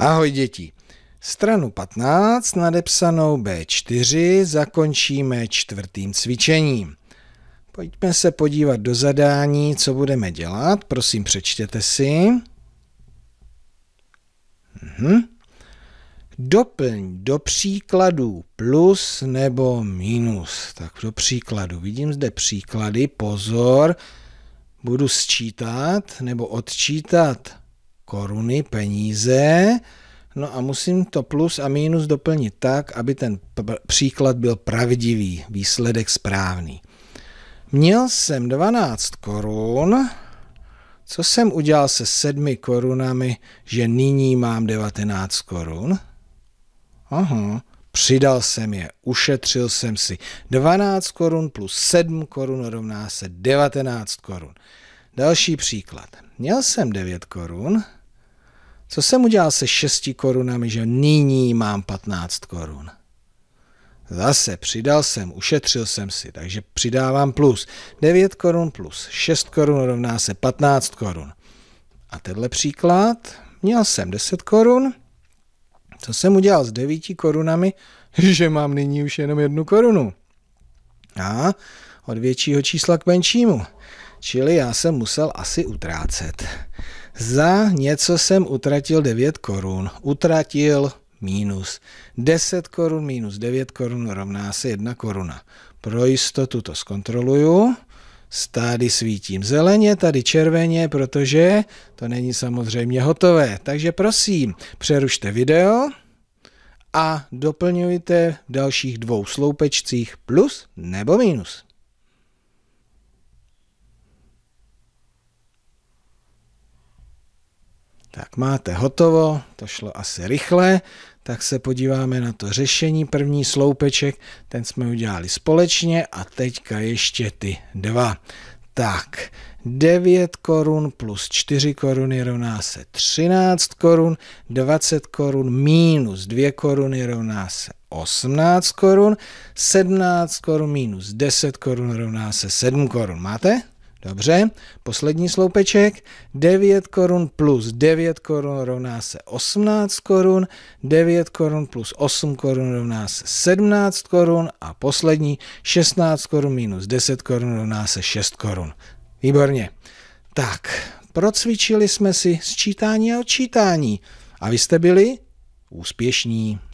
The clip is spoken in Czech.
Ahoj děti. Stranu 15 nadepsanou B4 zakončíme čtvrtým cvičením. Pojďme se podívat do zadání, co budeme dělat. Prosím, přečtěte si. Mhm. Doplň do příkladu plus nebo minus. Tak do příkladu. Vidím zde příklady. Pozor. Budu sčítat nebo odčítat koruny, peníze, no a musím to plus a minus doplnit tak, aby ten příklad byl pravdivý, výsledek správný. Měl jsem 12 korun, co jsem udělal se 7 korunami, že nyní mám 19 korun? Aha, přidal jsem je, ušetřil jsem si 12 korun plus 7 korun rovná se 19 korun. Další příklad. Měl jsem 9 korun, co jsem udělal se 6 korunami, že nyní mám 15 korun? Zase přidal jsem, ušetřil jsem si, takže přidávám plus. 9 korun plus 6 korun rovná se 15 korun. A tenhle příklad, měl jsem 10 korun, co jsem udělal s 9 korunami, že mám nyní už jenom jednu korunu. A od většího čísla k menšímu. Čili já jsem musel asi utrácet. Za něco jsem utratil 9 korun. Utratil minus. 10 korun minus 9 korun rovná se 1 koruna. Pro jistotu to zkontroluju. Tady svítím zeleně, tady červeně, protože to není samozřejmě hotové. Takže prosím, přerušte video a doplňujte v dalších dvou sloupečcích plus nebo minus. máte hotovo, to šlo asi rychle, tak se podíváme na to řešení. První sloupeček, ten jsme udělali společně a teďka ještě ty dva. Tak, 9 korun plus 4 koruny rovná se 13 korun, 20 korun minus 2 koruny rovná se 18 korun, 17 korun minus 10 korun rovná se 7 korun. Máte? Dobře, poslední sloupeček, 9 korun plus 9 korun rovná se 18 korun, 9 korun plus 8 korun rovná se 17 korun a poslední 16 korun minus 10 korun rovná se 6 korun. Výborně. Tak, procvičili jsme si sčítání a odčítání a vy jste byli úspěšní.